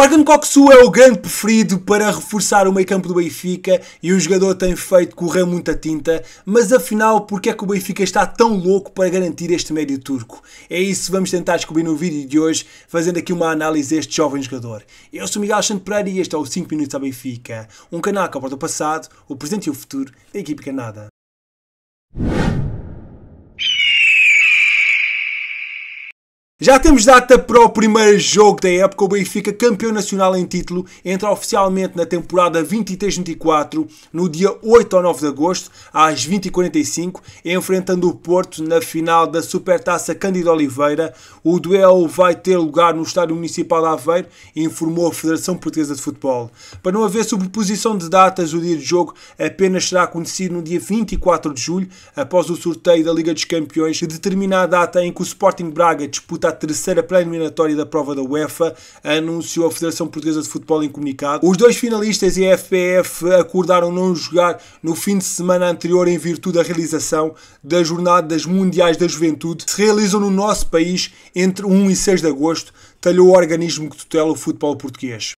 Organ Coxu é o grande preferido para reforçar o meio campo do Benfica e o jogador tem feito correr muita tinta, mas afinal, porque é que o Benfica está tão louco para garantir este médio turco? É isso que vamos tentar descobrir no vídeo de hoje, fazendo aqui uma análise deste este jovem jogador. Eu sou Miguel Alexandre Pereira e este é o 5 Minutos ao Benfica, um canal que aborda o passado, o presente e o futuro da equipe canada. Já temos data para o primeiro jogo da época. O Benfica, campeão nacional em título, entra oficialmente na temporada 23-24 no dia 8 ou 9 de agosto, às 20h45, enfrentando o Porto na final da Supertaça Cândido Oliveira. O duelo vai ter lugar no Estádio Municipal de Aveiro, informou a Federação Portuguesa de Futebol. Para não haver sobreposição de datas, o dia de jogo apenas será conhecido no dia 24 de julho, após o sorteio da Liga dos Campeões, que determina a data em que o Sporting Braga disputa à terceira pré-eliminatória da prova da UEFA, anunciou a Federação Portuguesa de Futebol em comunicado. Os dois finalistas e a FPF acordaram não jogar no fim de semana anterior em virtude da realização das Jornadas Mundiais da Juventude, que se realizam no nosso país entre 1 e 6 de agosto, talhou o organismo que tutela o futebol português.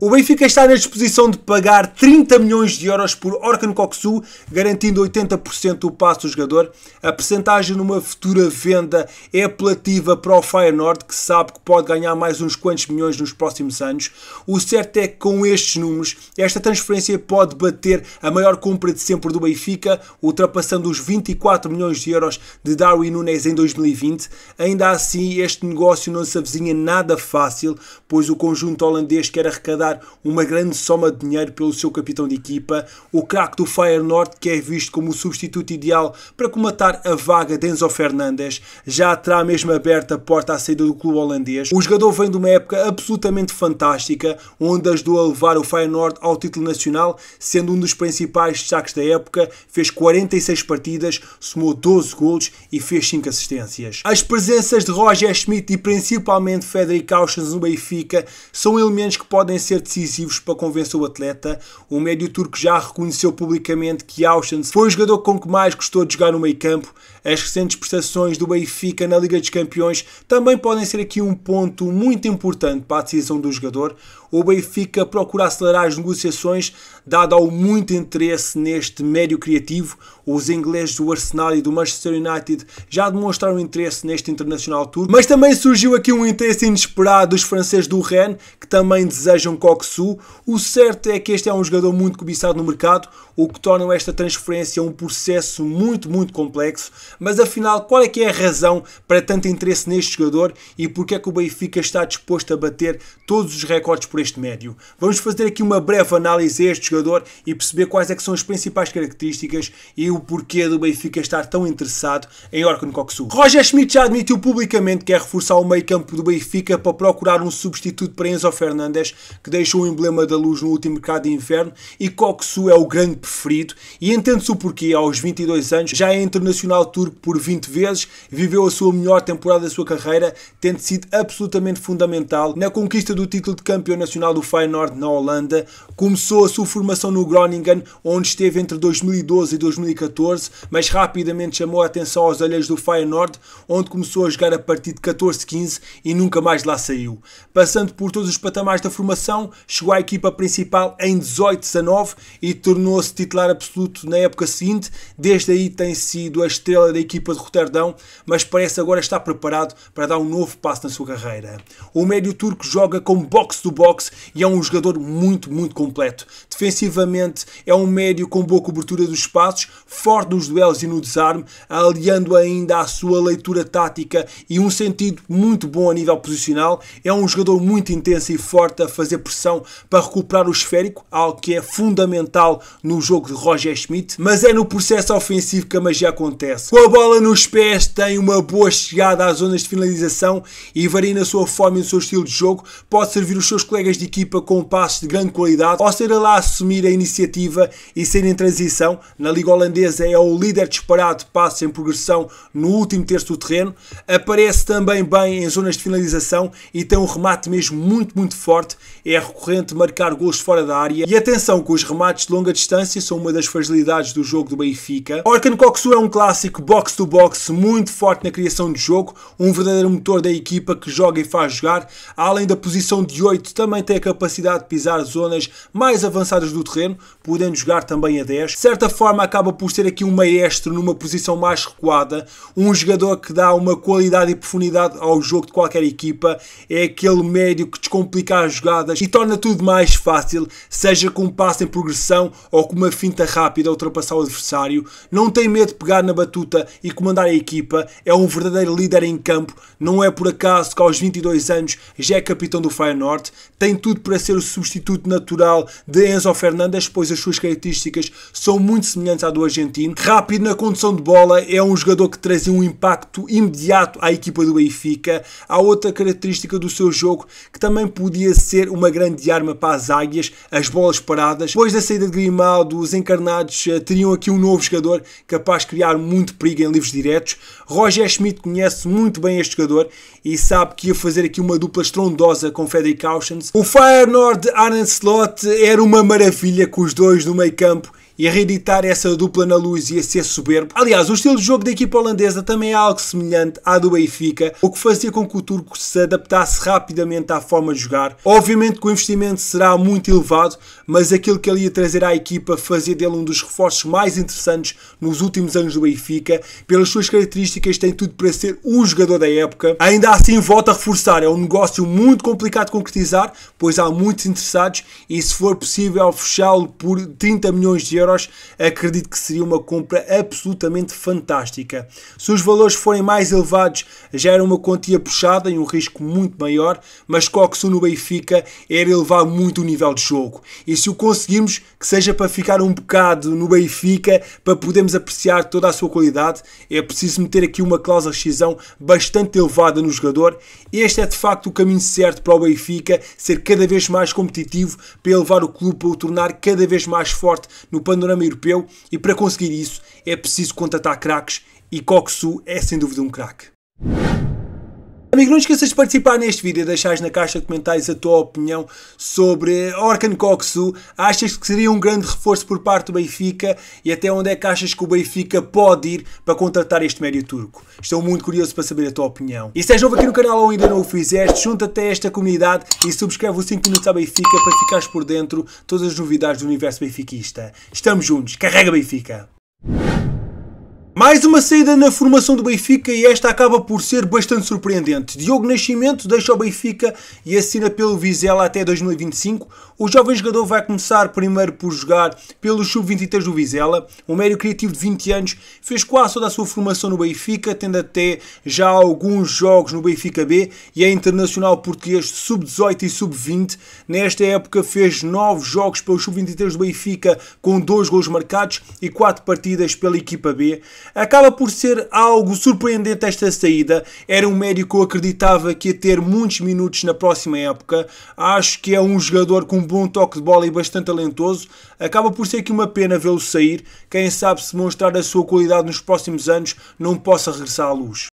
O Benfica está na disposição de pagar 30 milhões de euros por Orkan Koksu, garantindo 80% do passo do jogador. A percentagem numa futura venda é apelativa para o Nord, que sabe que pode ganhar mais uns quantos milhões nos próximos anos. O certo é que com estes números, esta transferência pode bater a maior compra de sempre do Benfica, ultrapassando os 24 milhões de euros de Darwin Nunes em 2020. Ainda assim, este negócio não se avizinha nada fácil, pois o conjunto holandês quer arrecadar gastar uma grande soma de dinheiro pelo seu capitão de equipa, o craque do Fire Norte, que é visto como o substituto ideal para comatar a vaga de Enzo Fernandes, já terá mesmo aberta a porta à saída do clube holandês. O jogador vem de uma época absolutamente fantástica, onde ajudou a levar o Fire Norte ao título nacional, sendo um dos principais destaques da época, fez 46 partidas, somou 12 gols e fez 5 assistências. As presenças de Roger Schmidt e principalmente Federico Cauchens no Benfica são elementos que podem ser ser decisivos para convencer o atleta. O médio turco já reconheceu publicamente que Austin foi o jogador com que mais gostou de jogar no meio campo. As recentes prestações do Benfica na Liga dos Campeões também podem ser aqui um ponto muito importante para a decisão do jogador o Benfica procura acelerar as negociações, dado ao muito interesse neste médio criativo. Os ingleses do Arsenal e do Manchester United já demonstraram interesse neste internacional turco, mas também surgiu aqui um interesse inesperado dos franceses do Rennes, que também desejam Coxu. O certo é que este é um jogador muito cobiçado no mercado, o que torna esta transferência um processo muito, muito complexo. Mas afinal, qual é que é a razão para tanto interesse neste jogador e porque é que o Benfica está disposto a bater todos os recordes por por este médio. Vamos fazer aqui uma breve análise a este jogador e perceber quais é são as principais características e o porquê do Benfica estar tão interessado em Orkun Koksu. Roger Schmidt já admitiu publicamente que é reforçar o meio campo do Benfica para procurar um substituto para Enzo Fernandes, que deixou o emblema da luz no último mercado de inverno, e Koksu é o grande preferido e entende-se o porquê aos 22 anos, já é internacional turco por 20 vezes, viveu a sua melhor temporada da sua carreira, tendo sido absolutamente fundamental na conquista do título de campeão internacional do Feyenoord na Holanda, começou a sua formação no Groningen, onde esteve entre 2012 e 2014, mas rapidamente chamou a atenção aos olhos do Feyenoord, onde começou a jogar a partir de 14-15 e nunca mais lá saiu. Passando por todos os patamares da formação, chegou à equipa principal em 18-19 e tornou-se titular absoluto na época seguinte. Desde aí tem sido a estrela da equipa de Roterdão, mas parece agora estar preparado para dar um novo passo na sua carreira. O médio turco joga como boxe do boxe e é um jogador muito, muito completo. Defensivamente, é um médio com boa cobertura dos espaços, forte nos duelos e no desarme, aliando ainda a sua leitura tática e um sentido muito bom a nível posicional. É um jogador muito intenso e forte a fazer pressão para recuperar o esférico, algo que é fundamental no jogo de Roger Schmidt. Mas é no processo ofensivo que a magia acontece. Com a bola nos pés, tem uma boa chegada às zonas de finalização e varia na sua forma e no seu estilo de jogo. Pode servir os seus colegas colegas de equipa com passos de grande qualidade, ou lá assumir a iniciativa e ser em transição. Na Liga Holandesa é o líder disparado de passos em progressão no último terço do terreno. Aparece também bem em zonas de finalização e tem um remate mesmo muito, muito forte. É recorrente marcar gols fora da área. E atenção que os remates de longa distância são uma das fragilidades do jogo do Benfica. Orkan Koksu é um clássico box-to-box, -box, muito forte na criação de jogo, um verdadeiro motor da equipa que joga e faz jogar. Além da posição de 8 também também tem a capacidade de pisar zonas mais avançadas do terreno, podendo jogar também a 10. De certa forma, acaba por ser aqui um maestro numa posição mais recuada, um jogador que dá uma qualidade e profundidade ao jogo de qualquer equipa, é aquele médio que descomplica as jogadas e torna tudo mais fácil, seja com um passo em progressão ou com uma finta rápida a ultrapassar o adversário. Não tem medo de pegar na batuta e comandar a equipa, é um verdadeiro líder em campo, não é por acaso que aos 22 anos já é capitão do Fire Norte tem tudo para ser o substituto natural de Enzo Fernandes, pois as suas características são muito semelhantes à do argentino. Rápido na condução de bola, é um jogador que trazia um impacto imediato à equipa do Benfica. Há outra característica do seu jogo que também podia ser uma grande arma para as águias, as bolas paradas. Depois da saída de Grimaldo, os encarnados eh, teriam aqui um novo jogador capaz de criar muito perigo em livros diretos. Roger Schmidt conhece muito bem este jogador e sabe que ia fazer aqui uma dupla estrondosa com Federico Cautions o Feyenoord Arne Slot era uma maravilha com os dois no meio campo e reeditar essa dupla na luz e ser soberbo. Aliás, o estilo de jogo da equipa holandesa também é algo semelhante à do Benfica, o que fazia com que o turco se adaptasse rapidamente à forma de jogar. Obviamente que o investimento será muito elevado, mas aquilo que ele ia trazer à equipa fazia dele um dos reforços mais interessantes nos últimos anos do Benfica. Pelas suas características, tem tudo para ser o jogador da época. Ainda assim, volta a reforçar, é um negócio muito complicado de concretizar, pois há muitos interessados e se for possível fechá-lo por 30 milhões de euros euros, acredito que seria uma compra absolutamente fantástica. Se os valores forem mais elevados, já era uma quantia puxada e um risco muito maior, mas Coxo no Benfica era elevar muito o nível de jogo. E se o conseguirmos, que seja para ficar um bocado no Benfica, para podermos apreciar toda a sua qualidade, é preciso meter aqui uma cláusula de rescisão bastante elevada no jogador. Este é de facto o caminho certo para o Benfica ser cada vez mais competitivo, para elevar o clube, para o tornar cada vez mais forte no panorama panorama europeu e para conseguir isso é preciso contratar craques e Coxu é sem dúvida um craque. Amigo, não esqueças de participar neste vídeo e deixares na caixa de comentários a tua opinião sobre Orkan Koksu. Achas que seria um grande reforço por parte do Benfica e até onde é que achas que o Benfica pode ir para contratar este médio turco? Estou muito curioso para saber a tua opinião. E se és novo aqui no canal ou ainda não o fizeste, junta-te a esta comunidade e subscreve o 5 Minutos à Benfica para ficares por dentro todas as novidades do universo benfiquista. Estamos juntos, carrega Benfica! Mais uma saída na formação do Benfica e esta acaba por ser bastante surpreendente. Diogo Nascimento deixa o Benfica e assina pelo Vizela até 2025. O jovem jogador vai começar primeiro por jogar pelo Sub-23 do Vizela. Um médio criativo de 20 anos fez quase toda a sua formação no Benfica, tendo até já alguns jogos no Benfica B e é internacional português Sub-18 e Sub-20. Nesta época fez 9 jogos pelo Sub-23 do Benfica com 2 gols marcados e 4 partidas pela equipa B. Acaba por ser algo surpreendente esta saída. Era um médico que eu acreditava que ia ter muitos minutos na próxima época. Acho que é um jogador com um bom toque de bola e bastante talentoso. Acaba por ser aqui uma pena vê-lo sair. Quem sabe se mostrar a sua qualidade nos próximos anos não possa regressar à luz.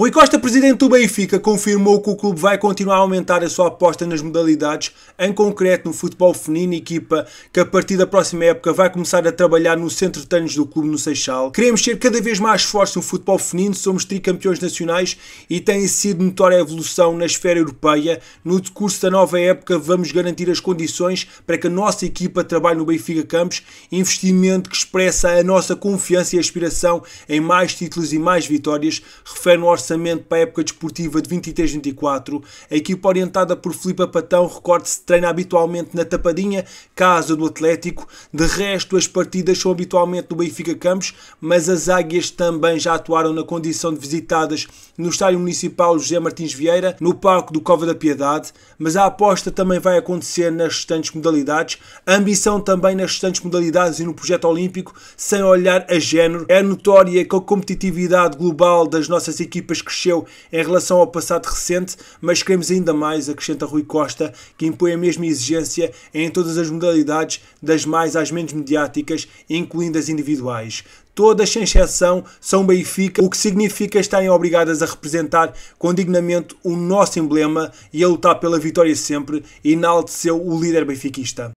Rui Costa, presidente do Benfica, confirmou que o clube vai continuar a aumentar a sua aposta nas modalidades, em concreto no futebol feminino, equipa que a partir da próxima época vai começar a trabalhar no centro de treinos do clube no Seixal. Queremos ser cada vez mais fortes no futebol feminino, somos tricampeões nacionais e tem sido notória a evolução na esfera europeia. No decurso da nova época vamos garantir as condições para que a nossa equipa trabalhe no Benfica Campos, investimento que expressa a nossa confiança e aspiração em mais títulos e mais vitórias, refere no orçamento orçamento para a época desportiva de 23-24, a equipa orientada por Filipe Patão, recorde-se, treina habitualmente na Tapadinha, casa do Atlético. De resto, as partidas são habitualmente no Benfica Campos, mas as Águias também já atuaram na condição de visitadas no Estádio Municipal José Martins Vieira, no Parque do Cova da Piedade, mas a aposta também vai acontecer nas restantes modalidades, a ambição também nas restantes modalidades e no projeto olímpico, sem olhar a género. É notória que a competitividade global das nossas equipas português cresceu em relação ao passado recente, mas queremos ainda mais, acrescenta Rui Costa, que impõe a mesma exigência em todas as modalidades, das mais às menos mediáticas, incluindo as individuais todas sem exceção são Benfica, o que significa estarem obrigadas a representar com dignamente o nosso emblema e a lutar pela vitória sempre, enalteceu o líder benfiquista.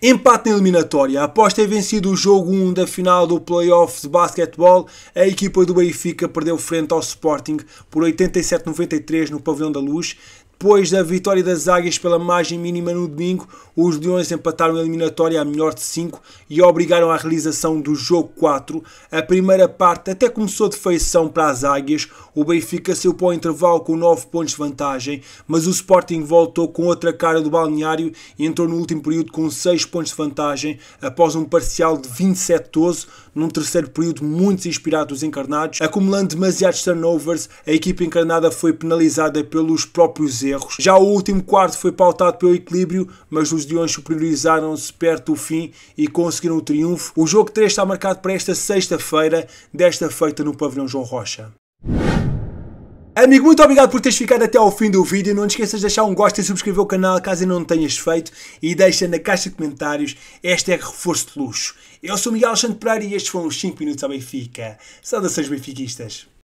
Empate na eliminatória. Após ter vencido o jogo 1 da final do playoff de basquetebol, a equipa do Benfica perdeu frente ao Sporting por 87-93 no Pavilhão da Luz, depois da vitória das Águias pela margem mínima no domingo, os Leões empataram a eliminatória a melhor de 5 e obrigaram à realização do jogo 4. A primeira parte até começou de feição para as Águias, o Benfica saiu para o intervalo com 9 pontos de vantagem, mas o Sporting voltou com outra cara do balneário e entrou no último período com 6 pontos de vantagem após um parcial de 27-12, num terceiro período muito inspirado dos encarnados. Acumulando demasiados turnovers, a equipa encarnada foi penalizada pelos próprios erros erros. Já o último quarto foi pautado pelo equilíbrio, mas os Leões superiorizaram-se perto do fim e conseguiram o triunfo. O jogo 3 está marcado para esta sexta-feira, desta feita no Pavilhão João Rocha. Amigo, muito obrigado por teres ficado até ao fim do vídeo. Não te esqueças de deixar um gosto e subscrever o canal caso ainda não tenhas feito. E deixa na caixa de comentários este é reforço de luxo. Eu sou Miguel Alexandre Pereira e estes foram os 5 minutos ao Benfica. Saudações benfiquistas.